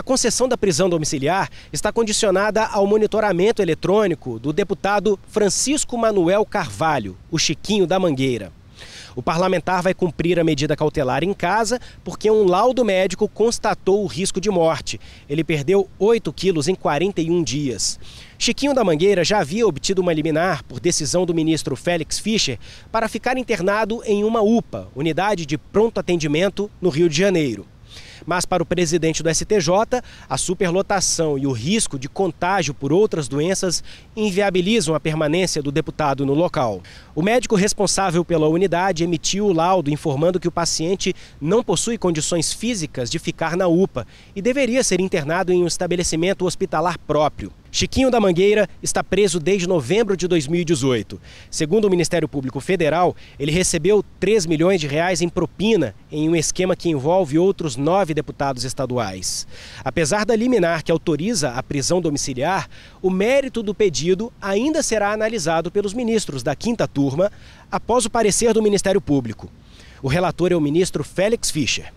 A concessão da prisão domiciliar está condicionada ao monitoramento eletrônico do deputado Francisco Manuel Carvalho, o Chiquinho da Mangueira. O parlamentar vai cumprir a medida cautelar em casa porque um laudo médico constatou o risco de morte. Ele perdeu 8 quilos em 41 dias. Chiquinho da Mangueira já havia obtido uma liminar por decisão do ministro Félix Fischer para ficar internado em uma UPA, unidade de pronto atendimento, no Rio de Janeiro. Mas para o presidente do STJ, a superlotação e o risco de contágio por outras doenças inviabilizam a permanência do deputado no local. O médico responsável pela unidade emitiu o laudo informando que o paciente não possui condições físicas de ficar na UPA e deveria ser internado em um estabelecimento hospitalar próprio. Chiquinho da Mangueira está preso desde novembro de 2018. Segundo o Ministério Público Federal, ele recebeu 3 milhões de reais em propina em um esquema que envolve outros nove deputados estaduais. Apesar da liminar que autoriza a prisão domiciliar, o mérito do pedido ainda será analisado pelos ministros da quinta turma após o parecer do Ministério Público. O relator é o ministro Félix Fischer.